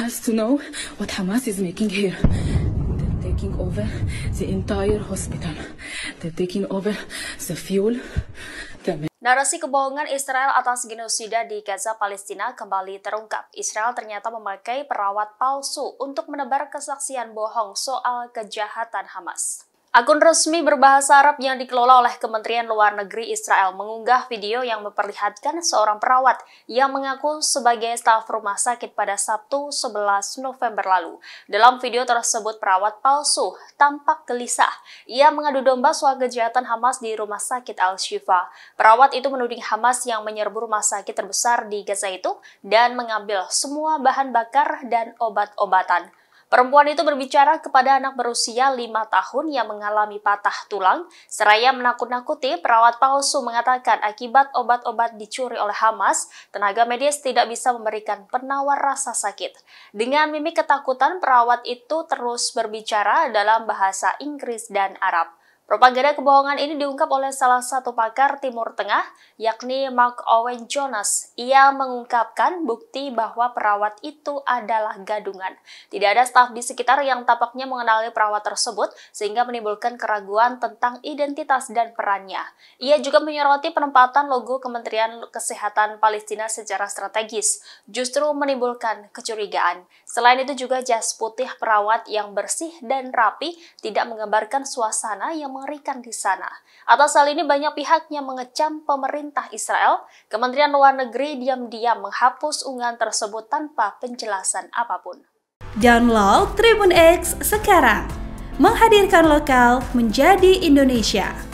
has to know what Hamas is making here. They're taking over the entire hospital. They're taking over the fuel. Narasi kebohongan Israel atas genosida di Gaza Palestina kembali terungkap. Israel ternyata memakai perawat palsu untuk menebar kesaksian bohong soal kejahatan Hamas. Akun resmi berbahasa Arab yang dikelola oleh Kementerian Luar Negeri Israel mengunggah video yang memperlihatkan seorang perawat yang mengaku sebagai staf rumah sakit pada Sabtu 11 November lalu. Dalam video tersebut perawat palsu tampak gelisah. Ia mengadu domba soal kejahatan Hamas di rumah sakit Al-Shifa. Perawat itu menuding Hamas yang menyerbu rumah sakit terbesar di Gaza itu dan mengambil semua bahan bakar dan obat-obatan. Perempuan itu berbicara kepada anak berusia lima tahun yang mengalami patah tulang, seraya menakut-nakuti perawat palsu mengatakan akibat obat-obat dicuri oleh Hamas, tenaga medis tidak bisa memberikan penawar rasa sakit. Dengan mimik ketakutan, perawat itu terus berbicara dalam bahasa Inggris dan Arab. Propaganda kebohongan ini diungkap oleh salah satu pakar Timur Tengah, yakni Mark Owen Jonas. Ia mengungkapkan bukti bahwa perawat itu adalah gadungan. Tidak ada staf di sekitar yang tampaknya mengenali perawat tersebut, sehingga menimbulkan keraguan tentang identitas dan perannya. Ia juga menyoroti penempatan logo Kementerian Kesehatan Palestina secara strategis, justru menimbulkan kecurigaan. Selain itu juga jas putih perawat yang bersih dan rapi tidak menggambarkan suasana yang mengerikan di sana. Atas hal ini banyak pihaknya mengecam pemerintah Israel. Kementerian Luar Negeri diam-diam menghapus unggahan tersebut tanpa penjelasan apapun. Download Tribun X sekarang. Menghadirkan lokal menjadi Indonesia.